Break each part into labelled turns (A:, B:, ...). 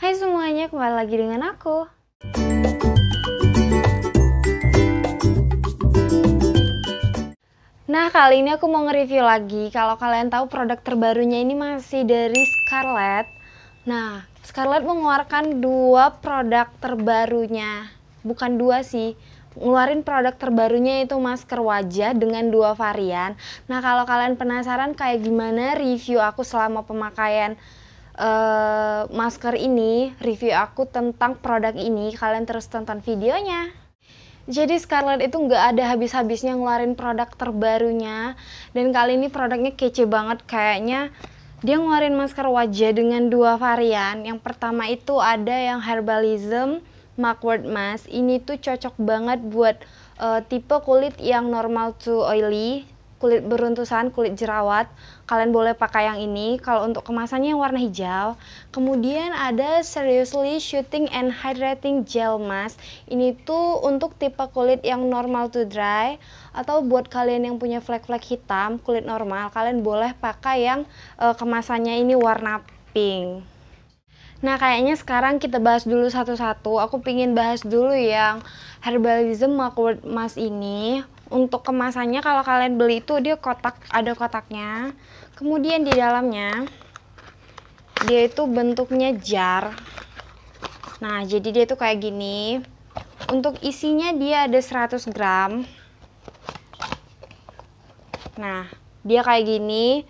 A: Hai semuanya, kembali lagi dengan aku. Nah, kali ini aku mau nge-review lagi. Kalau kalian tahu produk terbarunya ini masih dari Scarlett. Nah, Scarlett mengeluarkan dua produk terbarunya. Bukan dua sih, ngeluarin produk terbarunya itu masker wajah dengan dua varian. Nah, kalau kalian penasaran kayak gimana review aku selama pemakaian Eh, masker ini, review aku tentang produk ini, kalian terus tonton videonya. Jadi Scarlett itu nggak ada habis-habisnya ngeluarin produk terbarunya dan kali ini produknya kece banget kayaknya dia ngeluarin masker wajah dengan dua varian. Yang pertama itu ada yang Herbalism Mugwort Mask. Ini tuh cocok banget buat uh, tipe kulit yang normal to oily kulit beruntusan, kulit jerawat, kalian boleh pakai yang ini. Kalau untuk kemasannya yang warna hijau. Kemudian ada Seriously Shooting and Hydrating Gel Mask. Ini tuh untuk tipe kulit yang normal to dry atau buat kalian yang punya flek-flek hitam, kulit normal, kalian boleh pakai yang e, kemasannya ini warna pink. Nah, kayaknya sekarang kita bahas dulu satu-satu. Aku pingin bahas dulu yang herbalism Macworld Mask ini untuk kemasannya kalau kalian beli itu dia kotak ada kotaknya kemudian di dalamnya dia itu bentuknya jar nah jadi dia itu kayak gini untuk isinya dia ada 100 gram nah dia kayak gini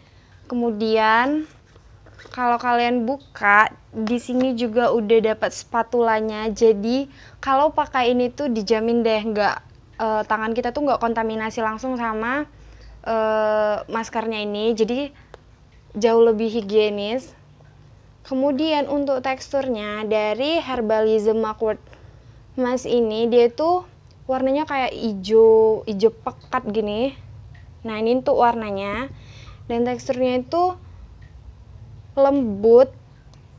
A: kemudian kalau kalian buka di sini juga udah dapat spatulanya jadi kalau pakai ini tuh dijamin deh nggak uh, tangan kita tuh nggak kontaminasi langsung sama uh, maskernya ini jadi jauh lebih higienis kemudian untuk teksturnya dari herbalism awkward mas ini dia tuh warnanya kayak hijau hijau pekat gini nah ini tuh warnanya dan teksturnya itu lembut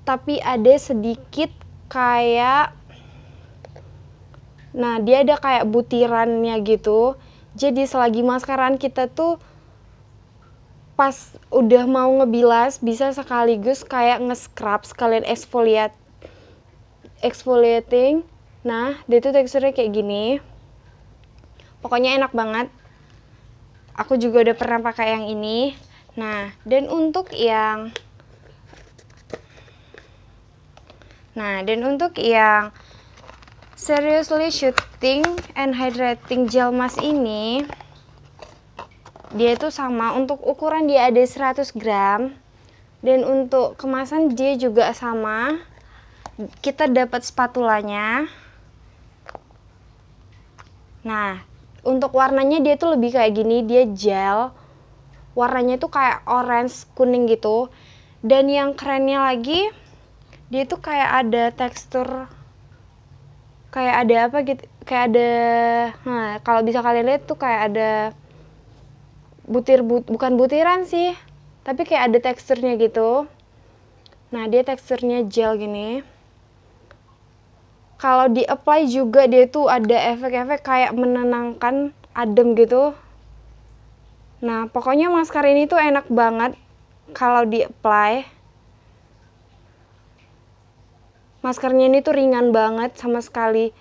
A: tapi ada sedikit kayak Nah, dia ada kayak butirannya gitu. Jadi selagi maskeran kita tuh pas udah mau ngebilas bisa sekaligus kayak nge-scrub sekalian exfoliate exfoliating. Nah, dia tuh teksturnya kayak gini. Pokoknya enak banget. Aku juga udah pernah pakai yang ini. Nah, dan untuk yang Nah, dan untuk yang seriously shooting and hydrating gel mask ini dia itu sama untuk ukuran dia ada 100 gram dan untuk kemasan dia juga sama kita dapat spatulanya nah untuk warnanya dia itu lebih kayak gini dia gel warnanya tuh kayak orange kuning gitu dan yang kerennya lagi dia tuh kayak ada tekstur kayak ada apa gitu kayak ada nah kalau bisa kalian lihat tuh kayak ada butir but, bukan butiran sih tapi kayak ada teksturnya gitu nah dia teksturnya gel gini kalau di apply juga dia tuh ada efek-efek kayak menenangkan adem gitu nah pokoknya masker ini tuh enak banget kalau di apply maskernya ini tuh ringan banget sama sekali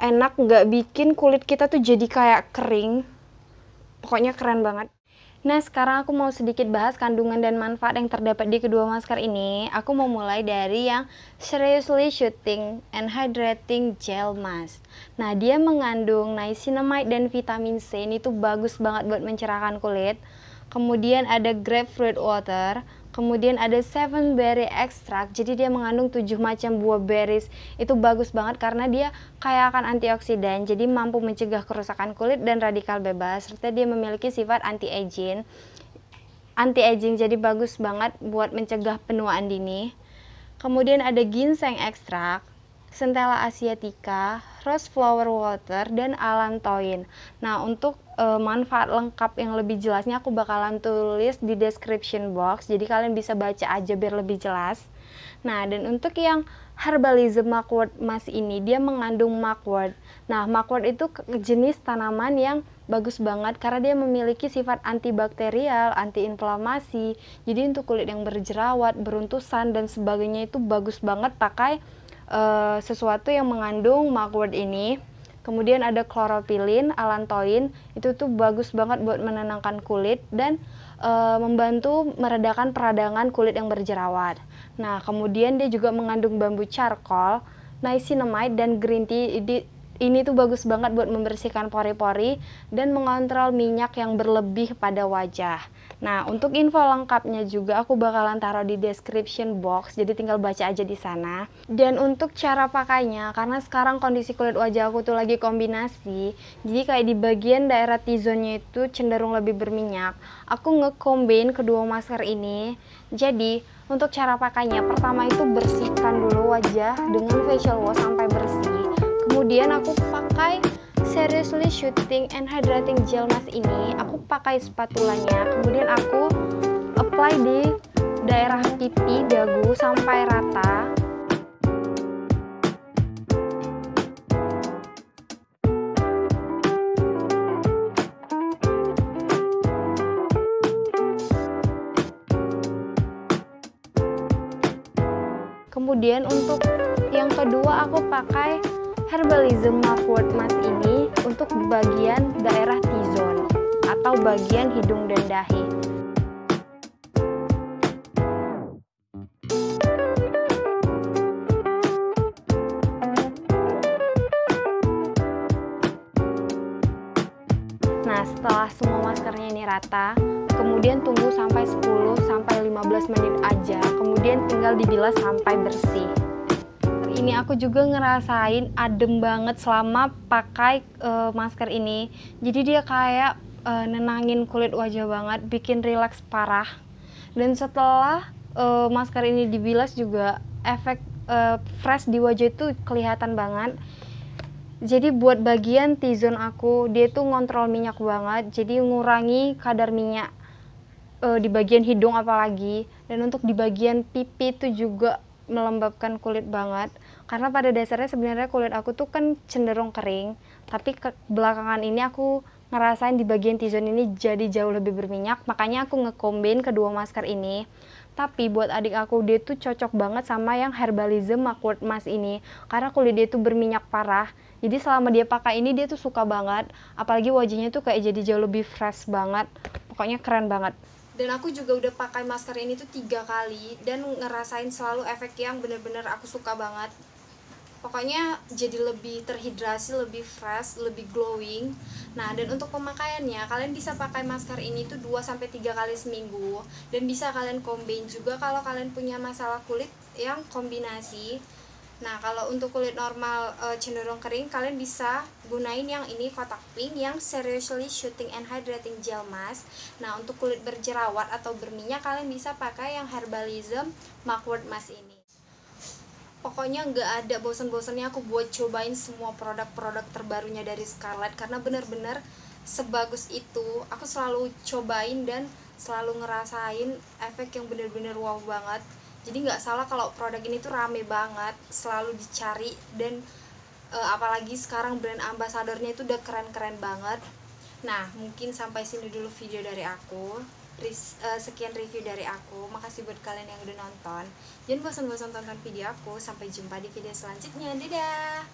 A: enak nggak bikin kulit kita tuh jadi kayak kering pokoknya keren banget Nah, sekarang aku mau sedikit bahas kandungan dan manfaat yang terdapat di kedua masker ini. Aku mau mulai dari yang Seriously Shooting and Hydrating Gel Mask. Nah, dia mengandung niacinamide dan vitamin C. Ini tuh bagus banget buat mencerahkan kulit kemudian ada grapefruit water, kemudian ada seven berry extract jadi dia mengandung tujuh macam buah berries itu bagus banget karena dia kaya akan antioksidan jadi mampu mencegah kerusakan kulit dan radikal bebas serta dia memiliki sifat anti aging anti aging jadi bagus banget buat mencegah penuaan dini kemudian ada ginseng extract. Centella asiatica, Rose Flower Water, dan Alantoin. Nah, untuk uh, manfaat lengkap yang lebih jelasnya aku bakalan tulis di description box, jadi kalian bisa baca aja biar lebih jelas. Nah, dan untuk yang herbalism mugwort mas ini, dia mengandung mugwort. Nah, mugwort itu jenis tanaman yang bagus banget karena dia memiliki sifat antibakterial, antiinflamasi. Jadi untuk kulit yang berjerawat, beruntusan dan sebagainya itu bagus banget pakai uh, sesuatu yang mengandung mugwort ini. Kemudian ada kloropilin, alantoin, itu tuh bagus banget buat menenangkan kulit dan eh, membantu meredakan peradangan kulit yang berjerawat. Nah, kemudian dia juga mengandung bambu charcoal, niacinamide dan green tea ini tuh bagus banget buat membersihkan pori-pori dan mengontrol minyak yang berlebih pada wajah. Nah, untuk info lengkapnya juga aku bakalan taruh di description box, jadi tinggal baca aja di sana. Dan untuk cara pakainya, karena sekarang kondisi kulit wajah aku tuh lagi kombinasi, jadi kayak di bagian daerah t zone itu cenderung lebih berminyak. Aku ngekombin kedua masker ini, jadi untuk cara pakainya, pertama itu bersihkan dulu wajah dengan facial wash sampai bersih kemudian aku pakai seriously shooting and hydrating gel mask ini aku pakai spatulanya kemudian aku apply di daerah pipi dagu sampai rata kemudian untuk yang kedua aku pakai Herbalism Mafword Mask ini untuk bagian daerah T-zone atau bagian hidung dan dahi. Nah, setelah semua maskernya ini rata, kemudian tunggu sampai 10 sampai 15 menit aja. Kemudian tinggal dibilas sampai bersih ini aku juga ngerasain adem banget selama pakai uh, masker ini. Jadi dia kayak uh, nenangin kulit wajah banget, bikin rileks parah. Dan setelah uh, masker ini dibilas juga efek uh, fresh di wajah itu kelihatan banget. Jadi buat bagian T-zone aku, dia tuh ngontrol minyak banget, jadi ngurangi kadar minyak uh, di bagian hidung apalagi. Dan untuk di bagian pipi itu juga melembabkan kulit banget karena pada dasarnya sebenarnya kulit aku tuh kan cenderung kering tapi ke belakangan ini aku ngerasain di bagian T-zone ini jadi jauh lebih berminyak makanya aku ngekombin kedua masker ini tapi buat adik aku dia tuh cocok banget sama yang herbalism makuat mas ini karena kulit dia tuh berminyak parah jadi selama dia pakai ini dia tuh suka banget apalagi wajahnya tuh kayak jadi jauh lebih fresh banget pokoknya keren banget dan aku juga udah pakai masker ini tuh tiga kali dan ngerasain selalu efek yang bener-bener aku suka banget pokoknya jadi lebih terhidrasi lebih fresh lebih glowing nah dan untuk pemakaiannya kalian bisa pakai masker ini tuh 2 sampai tiga kali seminggu dan bisa kalian combine juga kalau kalian punya masalah kulit yang kombinasi Nah, kalau untuk kulit normal e, cenderung kering, kalian bisa gunain yang ini kotak pink yang seriously shooting and hydrating gel mask. Nah, untuk kulit berjerawat atau berminyak, kalian bisa pakai yang herbalism mugwort mask ini pokoknya nggak ada bosen-bosennya aku buat cobain semua produk-produk terbarunya dari Scarlett karena bener-bener sebagus itu aku selalu cobain dan selalu ngerasain efek yang bener-bener wow banget jadi nggak salah kalau produk ini tuh rame banget selalu dicari dan e, apalagi sekarang brand ambasadornya itu udah keren-keren banget nah mungkin sampai sini dulu video dari aku Eh, sekian review dari aku. Makasih buat kalian yang udah nonton. Jangan bosan-bosan tonton video aku. Sampai jumpa di video selanjutnya. Dadah.